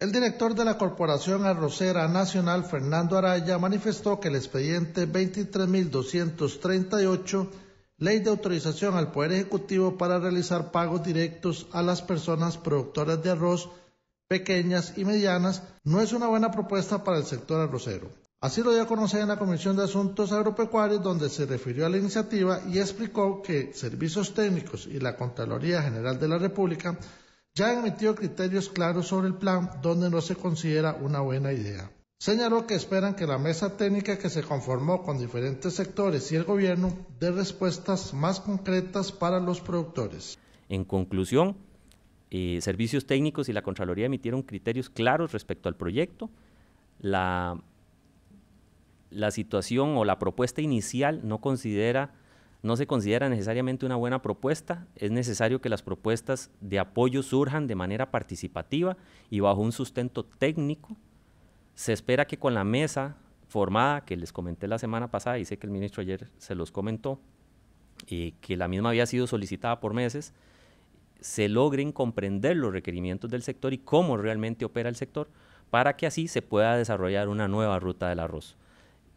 El director de la Corporación Arrocera Nacional, Fernando Araya, manifestó que el expediente 23.238, Ley de Autorización al Poder Ejecutivo para realizar pagos directos a las personas productoras de arroz pequeñas y medianas, no es una buena propuesta para el sector arrocero. Así lo dio a conocer en la Comisión de Asuntos Agropecuarios, donde se refirió a la iniciativa y explicó que Servicios Técnicos y la Contraloría General de la República ya han emitido criterios claros sobre el plan donde no se considera una buena idea. Señaló que esperan que la mesa técnica que se conformó con diferentes sectores y el gobierno dé respuestas más concretas para los productores. En conclusión, eh, servicios técnicos y la Contraloría emitieron criterios claros respecto al proyecto. la situación o la propuesta inicial no considera no se considera necesariamente una buena propuesta, es necesario que las propuestas de apoyo surjan de manera participativa y bajo un sustento técnico. Se espera que con la mesa formada que les comenté la semana pasada, y sé que el ministro ayer se los comentó, y que la misma había sido solicitada por meses, se logren comprender los requerimientos del sector y cómo realmente opera el sector para que así se pueda desarrollar una nueva ruta del arroz.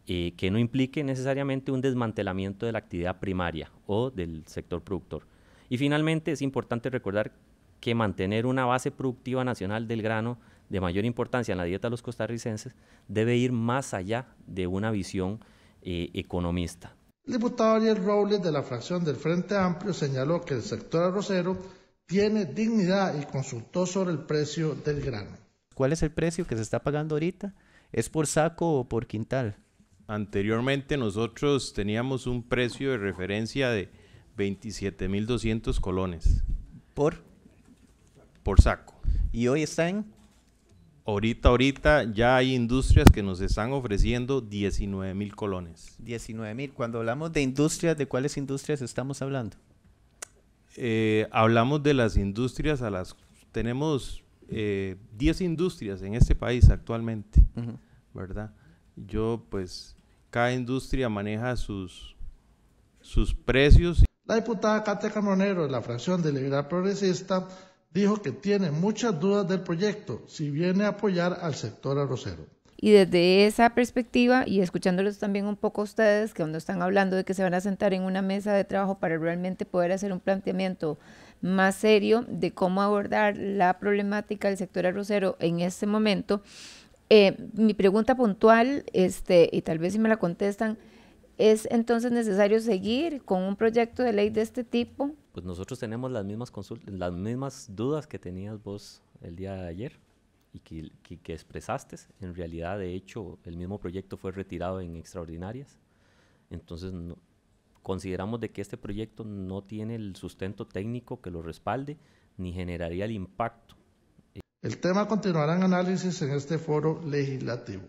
Eh, que no implique necesariamente un desmantelamiento de la actividad primaria o del sector productor. Y finalmente es importante recordar que mantener una base productiva nacional del grano de mayor importancia en la dieta de los costarricenses debe ir más allá de una visión eh, economista. El diputado Ariel Robles de la fracción del Frente Amplio señaló que el sector arrocero tiene dignidad y consultó sobre el precio del grano. ¿Cuál es el precio que se está pagando ahorita? ¿Es por saco o por quintal? Anteriormente nosotros teníamos un precio de referencia de 27.200 colones. ¿Por? Por saco. ¿Y hoy están? Ahorita, ahorita ya hay industrias que nos están ofreciendo 19.000 colones. 19.000. Cuando hablamos de industrias, ¿de cuáles industrias estamos hablando? Eh, hablamos de las industrias a las... Tenemos 10 eh, industrias en este país actualmente, ¿verdad? Yo pues cada industria maneja sus, sus precios. La diputada Cate Camonero de la fracción de Liberal Progresista dijo que tiene muchas dudas del proyecto si viene a apoyar al sector arrocero. Y desde esa perspectiva, y escuchándolos también un poco ustedes, que cuando están hablando de que se van a sentar en una mesa de trabajo para realmente poder hacer un planteamiento más serio de cómo abordar la problemática del sector arrocero en este momento, eh, mi pregunta puntual, este, y tal vez si me la contestan, ¿es entonces necesario seguir con un proyecto de ley de este tipo? Pues nosotros tenemos las mismas, las mismas dudas que tenías vos el día de ayer y que, expresaste. En realidad, de hecho, el mismo proyecto fue retirado en extraordinarias. Entonces, consideramos de que este proyecto no tiene el sustento técnico que lo respalde ni generaría el impacto el tema continuará en análisis en este foro legislativo.